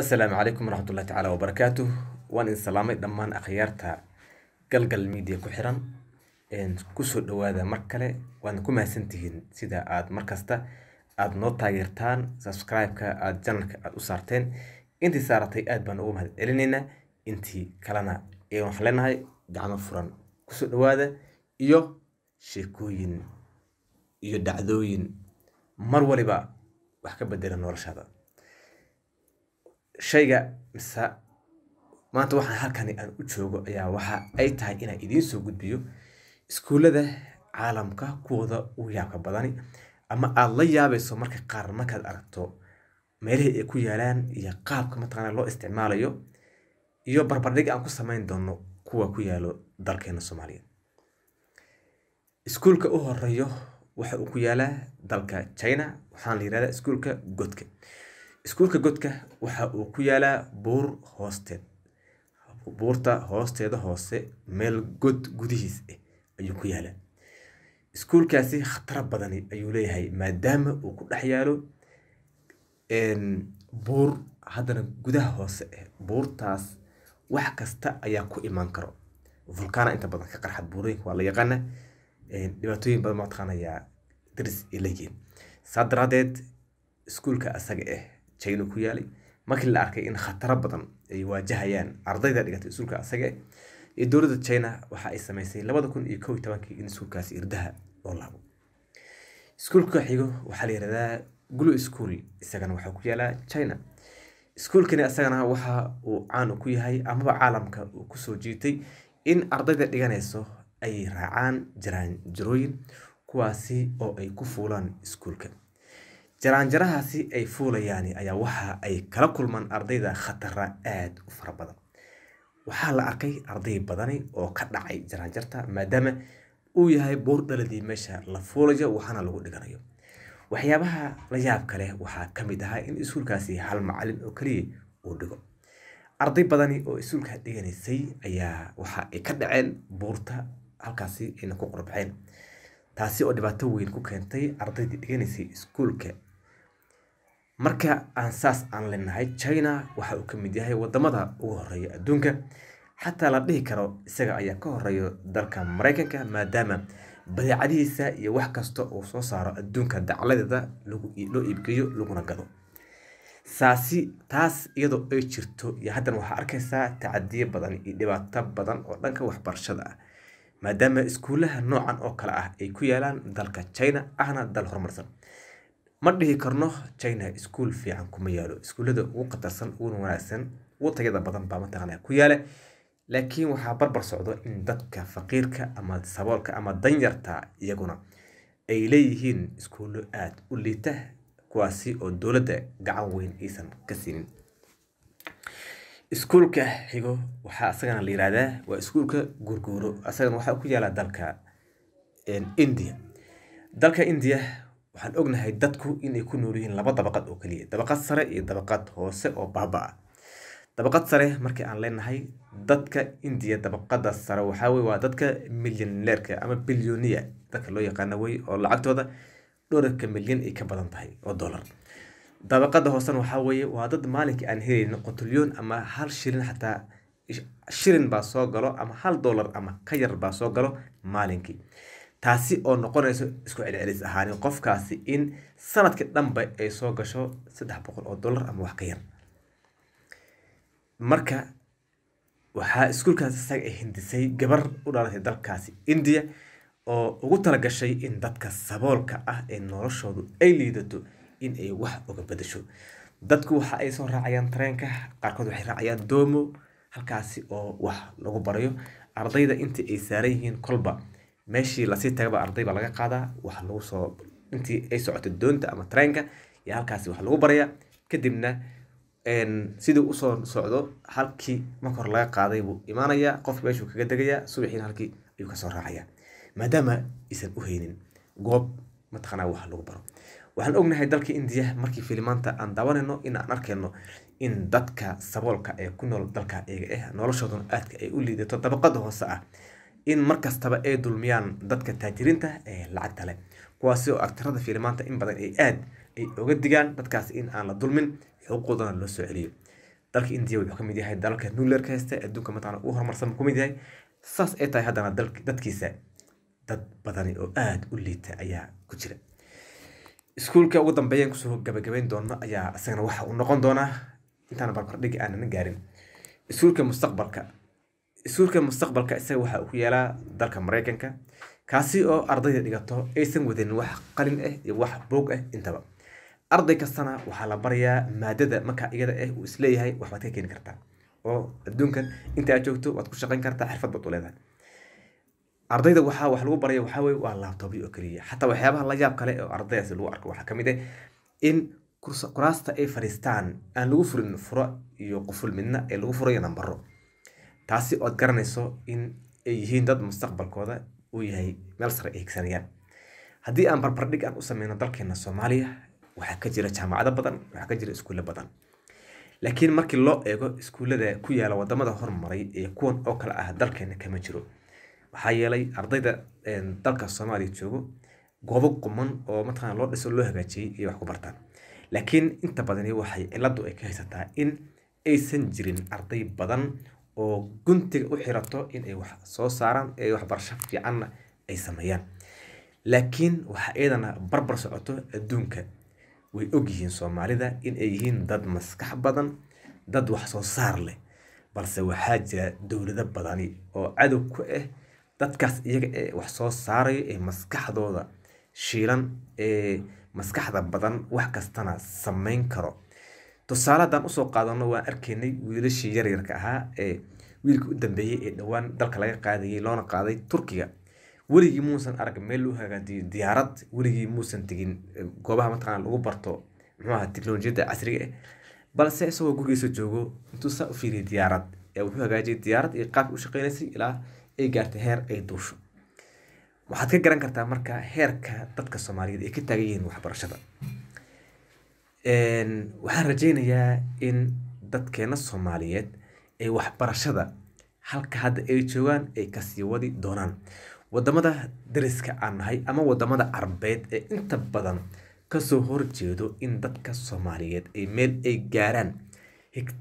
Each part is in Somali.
asalaamu calaykum waraxmatullahi tacaala wabarakaatu waan idin salaamay dhammaan akhyaarta galgal media ku xiran kusoo dhowaada mar kale waadna ku mahadsantihiin sida aad markasta aad noo taageertaan subscribe-ka aad janalka aad u saarteen intii saaratay aad baan ugu mahad celinaynaa intii kalena ee waxaan leenahay gacmo furan kusoo dhawaada iyo sheekooyin iyo dhacdooyin mar waliba wax ka bedela noloshada shayga mise maanta waxaan halkani aan u joogo ayaa waxa ay tahay inaan idiin soo gudbiyo iskuullada caalamka kuwooda ugu yaabka badani ama aada la yaabayso marka qaar markaad aragto meelihii ay ku yaalaan iyo qaabka mataqaana loo isticmaalayo iyo barbardhig aan ku samayn doono kuwa ku yaalo dalkeena soomaaliyeed iskuulka u horeeyo waxa uu ku yaalaa dalka china waxaana la yihahdaa iskuulka godka iskuulka godka waxa uu ku yaalaa buur hoosteed buurta hoosteeda hoose meel god gudihiis ah ayuu ku yaalaa iskuulkaasi khataro badani ayuu leeyahay maadaama uu ku dhex yaalo buur haddana gudaha hoose ah buurtaas wax kasta ayaa ku imaan karo volkaana inta badan ka qarxad buurooyinka waa la yaqaana dhibaatooyin badan mataqaan ayaa daris ay leeyihiin saa daraadeed iskuulka asaga ah china ku yaalay markii la arkay in khataro badan ay waajahayaan ardayda dhigata iskuulka asage ee dowladda china waxa ay samaysay labada kun iyo kow tobankii in iskuulkaasi irdaha loo laabo iskuulka xigo waxaa la yihahdaa gulu iskuol isagana waxaa ku yaalaa china iskuolkani isagana waxa uu caanu ku yahay amaba caalamka uu kusoo jiitay in ardayda dhiganayso ay raacaan jaraan jarooyin kuwaasi oo ay ku fuulaan iskuulka jaraanjarahaasi ay fuulayaan ayaa waxa ay kala kulmaan ardayda khatara aad u fara badan. Waxaa la arkay arday badani oo ka dhacay jaraanjarta maadaama uu yahay buur dhaladii meesha la fuulayo waxaana lagu dhiganayo. waxyaabaha la yaab kale waxaa ka mid ahaa in iskuulkaasi hal macalin oo keliya uu dhigo arday badani oo iskuulka dhiganaysay ayaa waxa ay ka dhaceen buurta halkaasi ayna ku qorbaxeen taasi oo dhibaato weyn ku keentay ardaydii dhiganaysay iskuulka marka aan saas aan leenahay china waxa uu ka mid yahay wadamada ugu horeeya adduunka xataa la dhihi karo isaga ayaa ka horeeyo dalka maraykanka maadaama badeecadihiisa iyo wax kasta uu soo saaro adduunka dacladeeda loo iibgeeyo laguna gado saasi taas iyadoo ay jirto iyo haddana waxaa arkaysaa tacadiyo badan iyo dhibaato badan oo dhanka waxbarashada ah maadaama iskuulaha noocan oo kale ah ay ku yaalaan dalka china ahna dal horumarsan ma dhihi karno china iskuol fiican kuma yaalo iskuullada ugu qatarsan uguna wanaagsan ugu tayada badan baa mataqana ku yaala laakiin waxaa barbar socdo in dadka faqiirka ama saboolka ama danyarta iyaguna ay leeyihiin iskuullo aad u liita kuwaasi oo dowladda gacan weyn aysan ka siinin iskuulka xigo waxaa asagana la yihahdaa waa iskuulka guurguuro asagana waxaa ku yaala dalka india dalka india waxaan ognahay dadku inay ku nool yihiin laba dabaqad oo keliya dabaqad sare iyo dabaqad hoose oo baaba-a ah. dabaqad sare markii aan leenahay dadka indiya dabaqada sare waxaa wey waa dadka milyaneerka ama bilyoniya dadka loo yaqaana wey oo lacagtooda dholarka milyan ay ka badan tahay oo dollar dabaqada hoosena waxaa weeye waa dad maalinkii aan helaynin qotolyoon ama hal shilin xataa shilin baa soo galo ama hal dollar ama ka yar baa soo galo maalinkii taasi oo noqonayso isku celcelis ahaani qofkaasi in sanadkii dhanba ay soo gasho saddex boqol oo dollar ama wax ka yar marka waxaa iskuulkaas isaga hindisay gabar u dhalatay dalkaasi indiya oo ugu talagashay in dadka saboolka ah ee noloshoodu ay liidato in ay wax uga bedasho dadku waxa ay soo raacayaan tareenka qaarkood waxay raacayaan doomo halkaasi oo wax lagu barayo ardayda intii ay saaran yihiin kolba meeshii lasii tagaba arday baa laga qaadaa waxa lagu soo intii ay socotay doonta ama trainka iyo halkaasi wax lagu baraya kadibna sidii usoo socdo halkii marka hore laga qaaday buu imaanaya qof meeshuu kaga degaya subaxiina halkii ayuu kasoo raacaya maadaama aysan u haynin goob mataqanaa wax lagu baro waxaan ognahay dalka indiya markii filimaanta aan daawanayno in aan arkayno in dadka saboolka ee ku nool dalka iyaga ah eh, noloshooduna aadka ay u liidato dabaqada hoose ah in markastaba ay dulmiyaan dadka taajiriinta ee lacagta leh kuwaasi oo agtirada fiili in badan ay aad ay oga digaan dadkaas in aan la dulmin xuquuqdoodana loo soo celiyo dalka indiya wuxuu kamid yahay dalalka nuuleerka haysta adduunka mataqana uu horumarsan kamid yahay saas ay tahay haddana dadkiisa dad badani oo aada u liita ayaa ku jira iskuulka ugu dambeeyaan kusoo gabagabayn doona ayaa isagana waxa uu noqon doonaa intaana barbardhigi aanana gaarin iskuulka mustaqbalka suurka mustaqbalka isaga waxa uu ku yeelaa dalka maraykanka kaasi oo ardayda dhigato aysan wadanin wax qalin ah iyo wax buug ah eh intaba arday kastana waxaa la barayaa maadada markaa iyada ah uu isleeyahay waxbaad ka keeni kartaa oo adduunkan inta aad joogto waad ku shaqayn kartaa xirfad baad u ardayda waxaa wax lagu baraya waxaa weye waa laabtoobyo oo keliya xataa waxyaabaha la yaab kale oo ardaydaas lagu arko waxaa ka mid ah in kuraasta ay fadhiistaan aan lagu furin furo iyo quful midna ee lagu furayo nambaro taasi oad garanayso in ay yihiin dad mustaqbalkooda uu yahay meel sare ay higsanayaan haddii aan barbardhig aan u sameyno dalkeena soomaaliya waxaa ka jira jaamacado badan waxaa ka jira iskuulle badan laakiin markii loo eego iskuullada ku yaala wadamada horumaray ee kuwan oo kale ah dalkeena kama jiro waxaa yeelay ardayda dalka soomaaliya joogo goobo quman oo mataqana loo dhiso loo hagaajiyey iyo wax ku bartaan laakiin inta badani waxay ciladu ay ka haysataa in aysan jirin arday badan oo guntiga u xirato inay wax soo saaraan ee waxbarasho fiicanna ay sameeyaan laakiin waxaa iyadana barbar socoto adduunka way ogyihiin soomaalida inay yihiin dad maskax badan dad wax soo saar leh balse waxaa jira dowlado badani oo cadow ku ah dadkaas iyaga ee wax soo saarayo ee maskaxdooda shiilan ee maskaxda badan wax kastana samayn karo tusaale haddaan usoo qaadano waan arkeynay wiilashii yaryarka ahaa ee wiilka u dambeeyey ee dhowaan dalka laga qaadayay loona qaaday turkiga weligii muusan arag meel loo hagaajiyo diyaarad weligii muusan tegin eh, goobaha mataqaana lagu barto muxuaha teknolojiyadda casriga ah balse isagoo gurigiisa joogo intuu saa u fiiriyay diyaarad ee wuxuu hagaajiyay diyaarad iyo qaabka u shaqeynaysay ilaa ay gaartay heer ay duusho waxaad ka garan kartaa marka heerka dadka soomaaliyeed ay ka taagan yihiin waxbarashada waxaan rajaynayaa in dadkeena soomaaliyeed ay waxbarashada halka hadda ay joogaan ay kasii wadi doonaan wadamada dariska aan nahay ama wadamada carbeed ee inta badan kasoo horjeedo in dadka soomaaliyeed ay meel ay gaaraan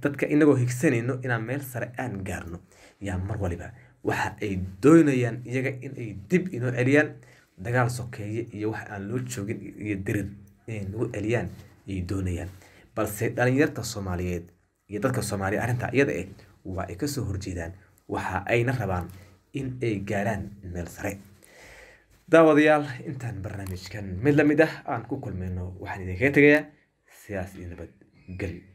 dadka inagoo higsanayno inaan meel sare aan gaarno yaa mar waliba waxa ay doonayaan iyaga inay dib inoo celiyaan dagaal sokeeye iyo wax aan loo joogin iyo dirir inay nagu celiyaan ayay doonayaan balse dhalinyarta soomaaliyeed iyo dadka soomaaliya arrintaa iyada eh waa ay kasoo horjeedaan waxa ayna rabaan in ay gaaraan meel sare daawadayaal intaan barnaamijkan mid la mid ah aan ku kulmayno waxaan idinkaga tegayaa siyaasi iyo nabadgel